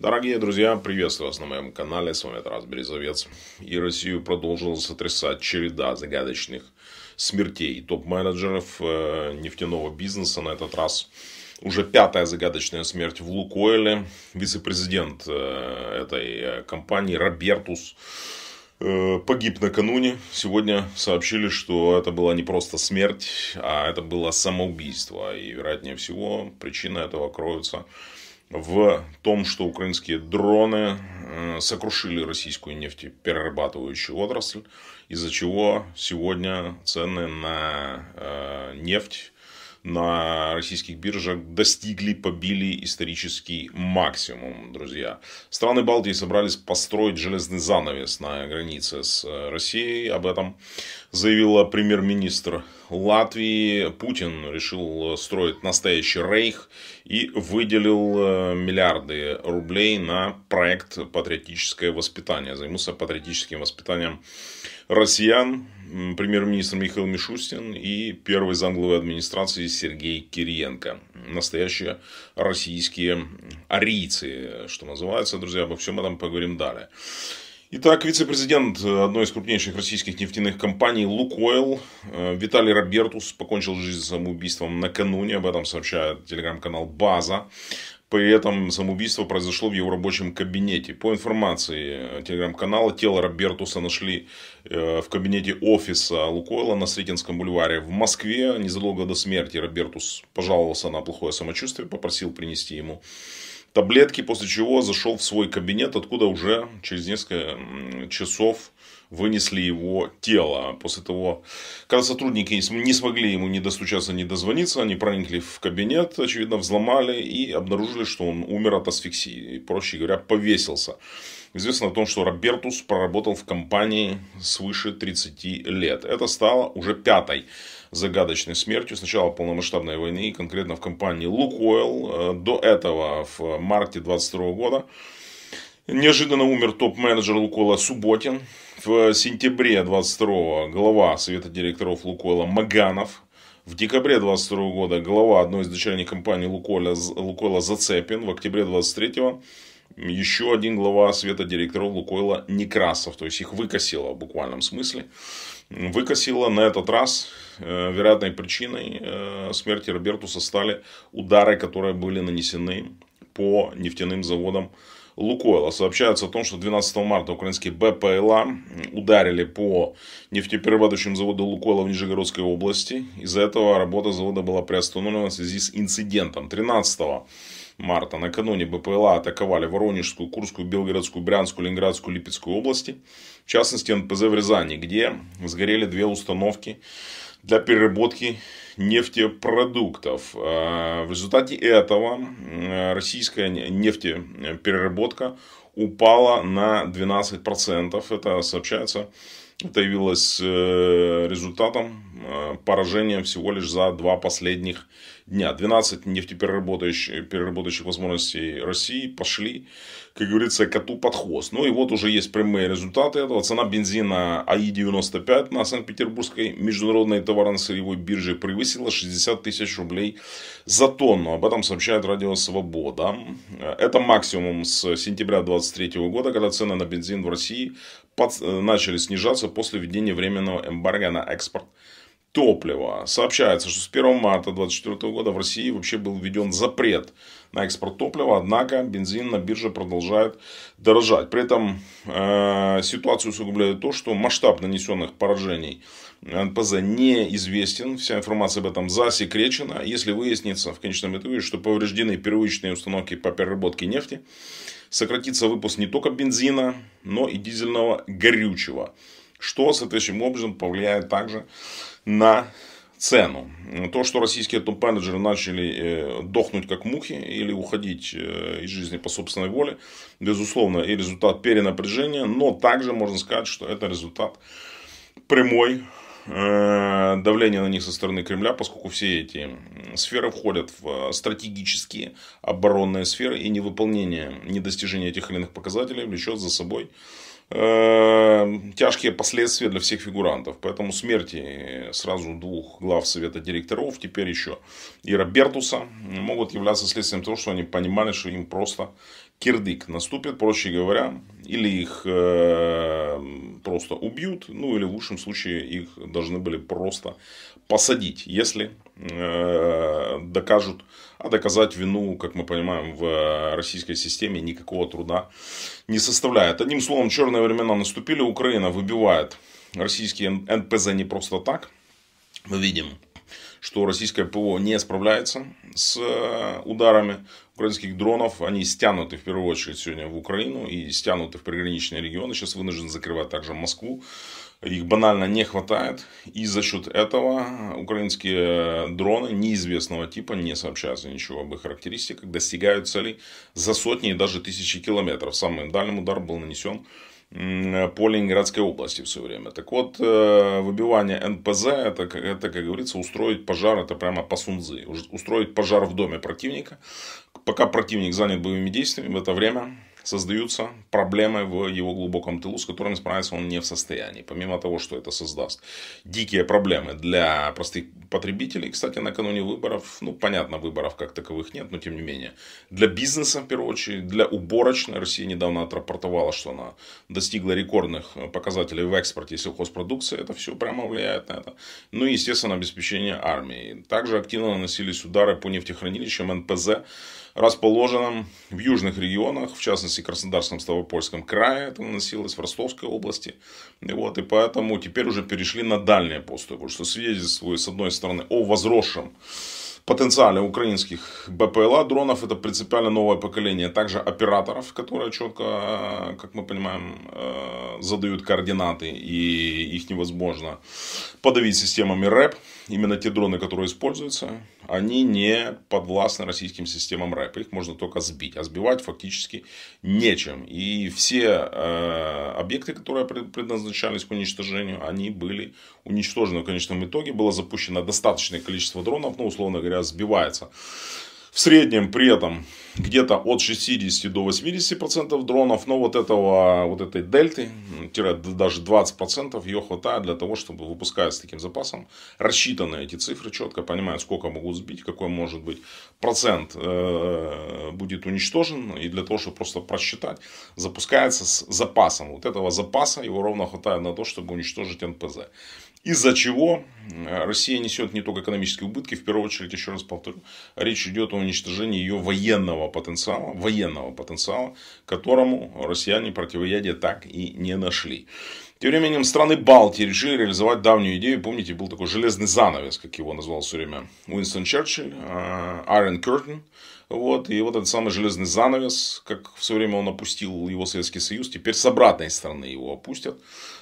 Дорогие друзья, приветствую вас на моем канале, с вами Тарас Березовец. И Россию продолжила сотрясать череда загадочных смертей топ-менеджеров э, нефтяного бизнеса. На этот раз уже пятая загадочная смерть в Лукойле. Вице-президент э, этой э, компании Робертус погиб накануне. Сегодня сообщили, что это была не просто смерть, а это было самоубийство. И, вероятнее всего, причина этого кроется в в том, что украинские дроны э, сокрушили российскую нефтеперерабатывающую отрасль, из-за чего сегодня цены на э, нефть на российских биржах достигли, побили исторический максимум, друзья. Страны Балтии собрались построить железный занавес на границе с э, Россией. Об этом заявила премьер-министр Латвии. Путин решил строить настоящий рейх и выделил э, миллиарды рублей на проект «Патриотическое воспитание». Займутся патриотическим воспитанием россиян премьер-министр Михаил Мишустин и первый замглавы администрации Сергей Кириенко. Настоящие российские арийцы, что называется, друзья, обо всем этом поговорим далее. Итак, вице-президент одной из крупнейших российских нефтяных компаний «Лукойл» э, Виталий Робертус покончил жизнь самоубийством накануне. Об этом сообщает телеграм-канал «База». При этом самоубийство произошло в его рабочем кабинете. По информации э, телеграм-канала, тело Робертуса нашли э, в кабинете офиса Лукойла на Сретенском бульваре в Москве. Незадолго до смерти Робертус пожаловался на плохое самочувствие, попросил принести ему таблетки, после чего зашел в свой кабинет, откуда уже через несколько часов вынесли его тело. После того, когда сотрудники не смогли ему не достучаться, не дозвониться, они проникли в кабинет, очевидно, взломали и обнаружили, что он умер от асфиксии. И, проще говоря, повесился. Известно о том, что Робертус проработал в компании свыше 30 лет. Это стало уже пятой загадочной смертью с начала полномасштабной войны, конкретно в компании Лукойл. Э, до этого в марте 22 года Неожиданно умер топ-менеджер Лукола Субботин. В сентябре 22 глава Совета директоров Лукола Маганов. В декабре 22 года глава одной из дочерних компаний Лукола, Лукойла Зацепин. В октябре 23 еще один глава Света директоров Лукойла Некрасов. То есть их выкосило в буквальном смысле. Выкосило на этот раз э, вероятной причиной э, смерти Робертуса стали удары, которые были нанесены по нефтяным заводам Лукойла. Сообщается о том, что 12 марта украинские БПЛА ударили по нефтеперерабатывающему заводу Лукойла в Нижегородской области. Из-за этого работа завода была приостановлена в связи с инцидентом. 13 марта накануне БПЛА атаковали Воронежскую, Курскую, Белгородскую, Брянскую, Ленинградскую, Липецкую области. В частности, НПЗ в Рязани, где сгорели две установки для переработки нефтепродуктов. А, в результате этого российская нефтепереработка упала на 12%. Это сообщается это явилось э, результатом э, поражения всего лишь за два последних дня. 12 нефтепереработающих переработающих возможностей России пошли, как говорится, коту под хвост. Ну и вот уже есть прямые результаты этого. Цена бензина АИ-95 на Санкт-Петербургской международной товарно-сырьевой бирже превысила 60 тысяч рублей за тонну. Об этом сообщает радио «Свобода». Э, это максимум с сентября 2023 года, когда цены на бензин в России под, э, начали снижаться после введения временного эмбарго на экспорт топлива. Сообщается, что с 1 марта 2024 года в России вообще был введен запрет на экспорт топлива, однако бензин на бирже продолжает дорожать. При этом э, ситуацию усугубляет то, что масштаб нанесенных поражений – НПЗ э, неизвестен, вся информация об этом засекречена. Если выяснится в конечном итоге, что повреждены первичные установки по переработке нефти, сократится выпуск не только бензина, но и дизельного горючего, что соответствующим образом повлияет также на цену. То, что российские топ-менеджеры начали э, дохнуть как мухи или уходить э, из жизни по собственной воле, безусловно, и результат перенапряжения, но также можно сказать, что это результат прямой Э, давление на них со стороны Кремля, поскольку все эти сферы входят в э, стратегические оборонные сферы, и невыполнение, недостижение этих или иных показателей влечет за собой Эм, тяжкие последствия для всех фигурантов. Поэтому смерти сразу двух глав совета директоров, теперь еще и Робертуса, могут являться следствием того, что они понимали, что им просто кирдык наступит, проще говоря, или их э, просто убьют, ну или в лучшем случае их должны были просто посадить, если Э, докажут, а доказать вину, как мы понимаем, в российской системе никакого труда не составляет. Одним словом, черные времена наступили, Украина выбивает российские НПЗ не просто так. Мы видим, что российское ПО не справляется с э, ударами украинских дронов. Они стянуты в первую очередь сегодня в Украину и стянуты в приграничные регионы. Сейчас вынужден закрывать также Москву их банально не хватает, и за счет этого украинские э, дроны неизвестного типа, не сообщается ничего об их характеристиках, достигают целей за сотни и даже тысячи километров. Самый дальний удар был нанесен э, по Ленинградской области в свое время. Так вот, э, выбивание НПЗ, это, это, как говорится, устроить пожар, это прямо по сунзы. Устроить пожар в доме противника, пока противник занят боевыми действиями, в это время создаются проблемы в его глубоком тылу, с которыми справиться он не в состоянии. Помимо того, что это создаст дикие проблемы для простых потребителей. Кстати, накануне выборов, ну, понятно, выборов как таковых нет, но тем не менее. Для бизнеса, в первую очередь, для уборочной. Россия недавно отрапортовала, что она достигла рекордных показателей в экспорте сельхозпродукции. Это все прямо влияет на это. Ну и, естественно, обеспечение армии. Также активно наносились удары по нефтехранилищам НПЗ расположенном в южных регионах, в частности Краснодарском Ставропольском крае, это наносилось, в Ростовской области. И, вот, и поэтому теперь уже перешли на дальние посты, потому что свидетельствует, с одной стороны, о возросшем потенциале украинских БПЛА дронов, это принципиально новое поколение, также операторов, которые четко, э, как мы понимаем, э, задают координаты и их невозможно подавить системами РЭП. Именно те дроны, которые используются, они не подвластны российским системам РЭП. Их можно только сбить. А сбивать фактически нечем. И все э, объекты, которые предназначались к уничтожению, они были уничтожены. В конечном итоге было запущено достаточное количество дронов. Ну, условно говоря, сбивается. В среднем при этом где-то от 60 до 80 процентов дронов, но вот этого, вот этой дельты, даже 20 процентов ее хватает для того, чтобы выпуская с таким запасом, рассчитаны эти цифры четко, понимают, сколько могут сбить, какой может быть процент э, будет уничтожен, и для того, чтобы просто просчитать, запускается с запасом. Вот этого запаса его ровно хватает на то, чтобы уничтожить НПЗ. Из-за чего э, Россия несет не только экономические убытки, в первую очередь, еще раз повторю, речь идет о уничтожении ее военного потенциала, военного потенциала, которому россияне противоядия так и не нашли. Тем временем страны Балтии решили реализовать давнюю идею. Помните, был такой железный занавес, как его назвал все время Уинстон Черчилль, э, Iron Curtain. Вот, и вот этот самый железный занавес, как все время он опустил его Советский Союз, теперь с обратной стороны его опустят.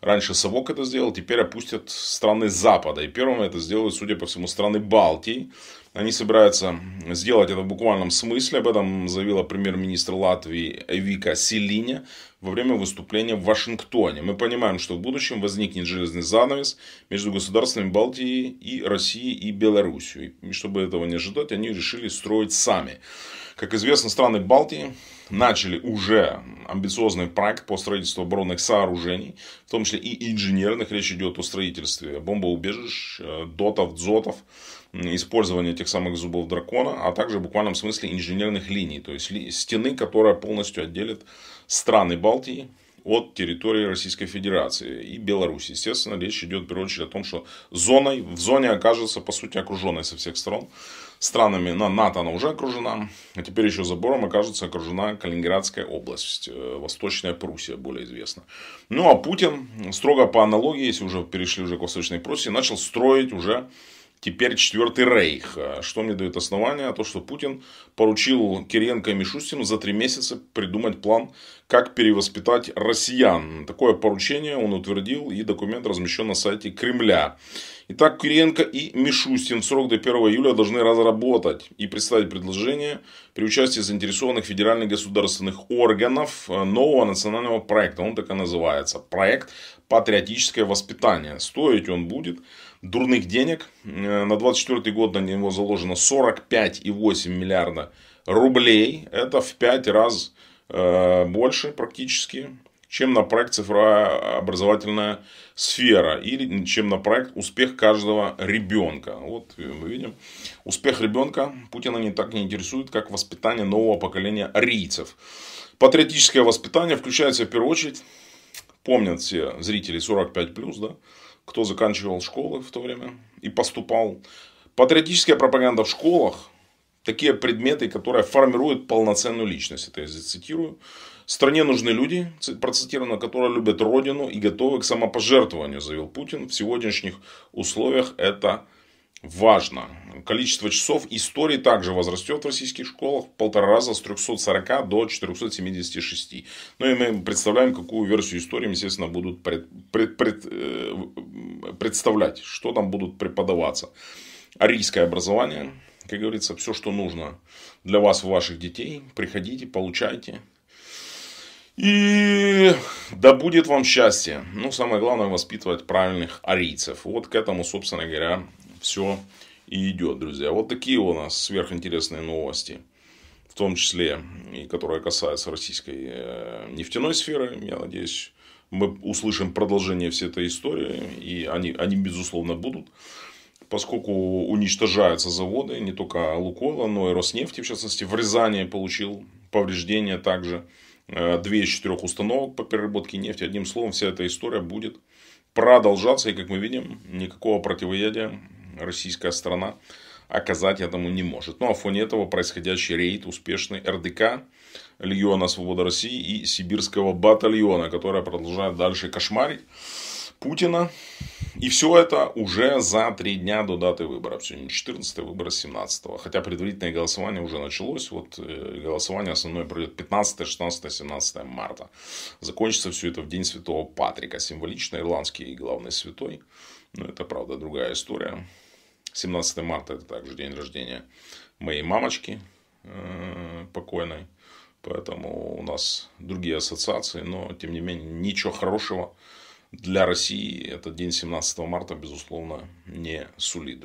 Раньше Совок это сделал, теперь опустят страны Запада. И первым это сделают, судя по всему, страны Балтии, они собираются сделать это в буквальном смысле. Об этом заявила премьер-министр Латвии Вика Селиня во время выступления в Вашингтоне. Мы понимаем, что в будущем возникнет железный занавес между государствами Балтии и Россией и Белоруссией. И чтобы этого не ожидать, они решили строить сами. Как известно, страны Балтии начали уже амбициозный проект по строительству оборонных сооружений, в том числе и инженерных. Речь идет о строительстве бомбоубежищ, э, дотов, дзотов, использования тех самых зубов дракона, а также в буквальном смысле инженерных линий, то есть стены, которая полностью отделит страны Балтии от территории Российской Федерации и Беларуси. Естественно, речь идет в первую очередь о том, что зоной, в зоне окажется, по сути, окруженной со всех сторон. Странами на НАТО она уже окружена, а теперь еще забором окажется окружена Калининградская область, э, Восточная Пруссия, более известна. Ну, а Путин, строго по аналогии, если уже перешли уже к Восточной Пруссии, начал строить уже теперь Четвертый Рейх. А что мне дает основание? А то, что Путин поручил Кириенко и Мишустину за три месяца придумать план, как перевоспитать россиян. Такое поручение он утвердил, и документ размещен на сайте Кремля. Итак, Кириенко и Мишустин в срок до 1 июля должны разработать и представить предложение при участии заинтересованных федеральных государственных органов э, нового национального проекта. Он так и называется. Проект «Патриотическое воспитание». Стоить он будет дурных денег. Э, на 24 год на него заложено 45,8 миллиарда рублей. Это в 5 раз э, больше практически чем на проект образовательная сфера или чем на проект успех каждого ребенка. Вот э, мы видим, успех ребенка Путина не так не интересует, как воспитание нового поколения арийцев. Патриотическое воспитание включается в первую очередь, помнят все зрители 45+, да, кто заканчивал школы в то время и поступал. Патриотическая пропаганда в школах такие предметы, которые формируют полноценную личность. Это я цитирую, Стране нужны люди, процитировано, которые любят родину и готовы к самопожертвованию, заявил Путин. В сегодняшних условиях это важно. Количество часов истории также возрастет в российских школах в полтора раза с 340 до 476. Ну и мы представляем, какую версию истории, естественно, будут пред, пред, пред, э, представлять, что там будут преподаваться. Арийское образование, как говорится, все, что нужно для вас и ваших детей. Приходите, получайте. И да будет вам счастье. Ну, самое главное, воспитывать правильных арийцев. Вот к этому, собственно говоря, все и идет, друзья. Вот такие у нас сверхинтересные новости. В том числе, и которые касаются российской э, нефтяной сферы. Я надеюсь, мы услышим продолжение всей этой истории. И они, они безусловно, будут поскольку уничтожаются заводы, не только Лукойла, но и Роснефти, в частности. В Рязани получил повреждения также э, две из четырех установок по переработке нефти. Одним словом, вся эта история будет продолжаться. И, как мы видим, никакого противоядия российская страна оказать этому не может. Ну, а в фоне этого происходящий рейд успешный РДК, Легиона Свобода России и Сибирского батальона, которая продолжает дальше кошмарить. Путина. И все это уже за три дня до даты выборов. Сегодня 14 выборы 17 -го. Хотя предварительное голосование уже началось. Вот э, голосование основное пройдет 15, 16, 17 марта. Закончится все это в день Святого Патрика. Символично ирландский главный святой. Но ну, это, правда, другая история. 17 марта это также день рождения моей мамочки э, покойной. Поэтому у нас другие ассоциации, но тем не менее ничего хорошего для России этот день 17 марта, безусловно, не сулит.